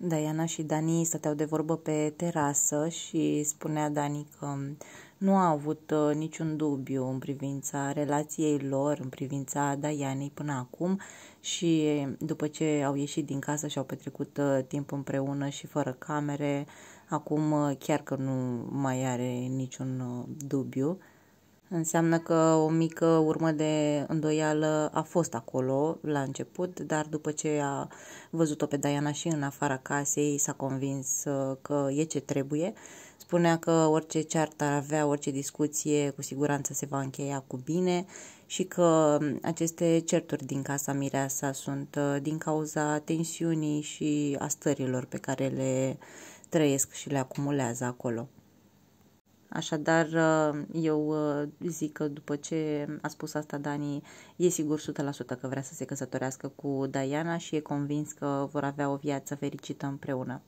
Diana și Dani stăteau de vorbă pe terasă și spunea Dani că um, nu a avut uh, niciun dubiu în privința relației lor, în privința Dianei până acum și um, după ce au ieșit din casă și au petrecut uh, timp împreună și fără camere, acum uh, chiar că nu mai are niciun dubiu. Înseamnă că o mică urmă de îndoială a fost acolo la început, dar după ce a văzut-o pe Diana și în afara casei, s-a convins uh, că e ce trebuie. Spunea că orice ceartă ar avea, orice discuție, cu siguranță se va încheia cu bine și că um, aceste certuri din casa Mireasa sunt uh, din cauza tensiunii și a stărilor pe care le trăiesc și le acumulează acolo. Așadar, uh, eu uh, zic că după ce a spus asta Dani, e sigur 100% că vrea să se căsătorească cu Diana și e convins că vor avea o viață fericită împreună.